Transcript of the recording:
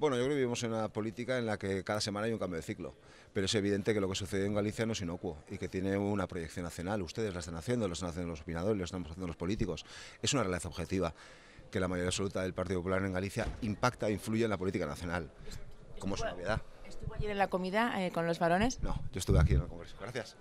Bueno, yo creo que vivimos en una política en la que cada semana hay un cambio de ciclo, pero es evidente que lo que sucede en Galicia no es inocuo y que tiene una proyección nacional. Ustedes la están haciendo, lo están haciendo los opinadores, lo estamos haciendo los políticos. Es una realidad objetiva que la mayoría absoluta del Partido Popular en Galicia impacta e influye en la política nacional, como es una novedad. ¿Estuvo ayer en la comida eh, con los varones? No, yo estuve aquí en el Congreso. Gracias.